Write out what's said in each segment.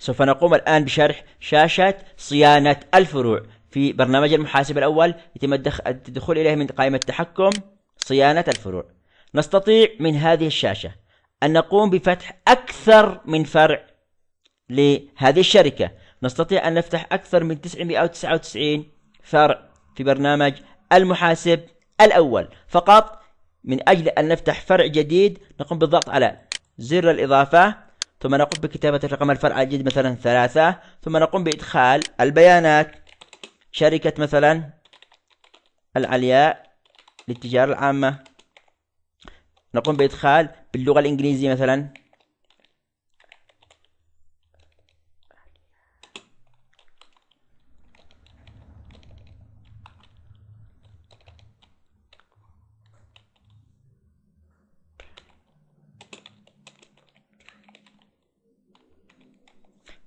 سوف نقوم الآن بشرح شاشة صيانة الفروع في برنامج المحاسب الأول يتم الدخول إليه من قائمة تحكم صيانة الفروع نستطيع من هذه الشاشة أن نقوم بفتح أكثر من فرع لهذه الشركة نستطيع أن نفتح أكثر من 999 فرع في برنامج المحاسب الأول فقط من أجل أن نفتح فرع جديد نقوم بالضغط على زر الإضافة ثم نقوم بكتابة الرقم الفرع الجديد مثلا ثلاثة ثم نقوم بإدخال البيانات شركة مثلا العلياء للتجارة العامة نقوم بإدخال باللغة الإنجليزية مثلا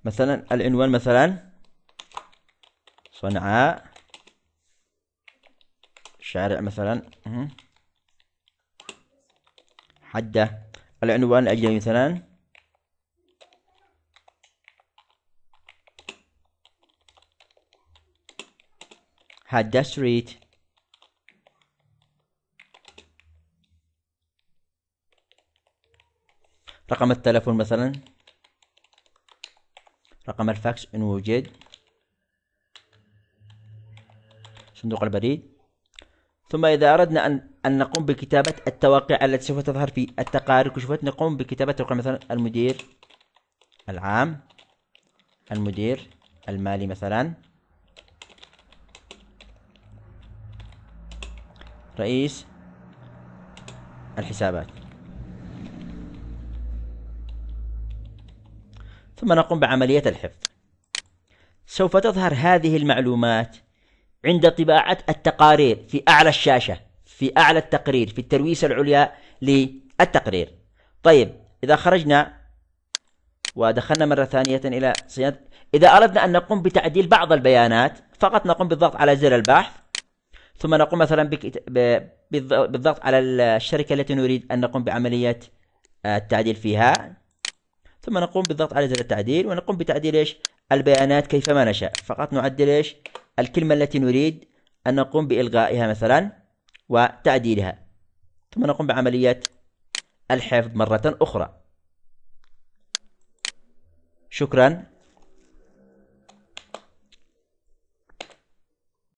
مثلا العنوان مثلا صنعاء شارع مثلا حدة العنوان الأجنبي مثلا حدة ستريت رقم التلفون مثلا رقم الفاكس إن وجد صندوق البريد ثم إذا أردنا أن, أن نقوم بكتابة التواقيع التي سوف تظهر في التقارير كشفت نقوم بكتابة رقم مثلا المدير العام المدير المالي مثلا رئيس الحسابات ثم نقوم بعملية الحفظ سوف تظهر هذه المعلومات عند طباعة التقارير في أعلى الشاشة في أعلى التقرير في الترويسة العليا للتقرير طيب إذا خرجنا ودخلنا مرة ثانية إلى صيانة إذا أردنا أن نقوم بتعديل بعض البيانات فقط نقوم بالضغط على زر البحث ثم نقوم مثلا بالضغط على الشركة التي نريد أن نقوم بعملية آه، التعديل فيها ثم نقوم بالضغط على زر التعديل ونقوم بتعديل ايش البيانات كيفما نشاء فقط نعدل ايش الكلمة التي نريد أن نقوم بإلغائها مثلا وتعديلها ثم نقوم بعملية الحفظ مرة أخرى شكرا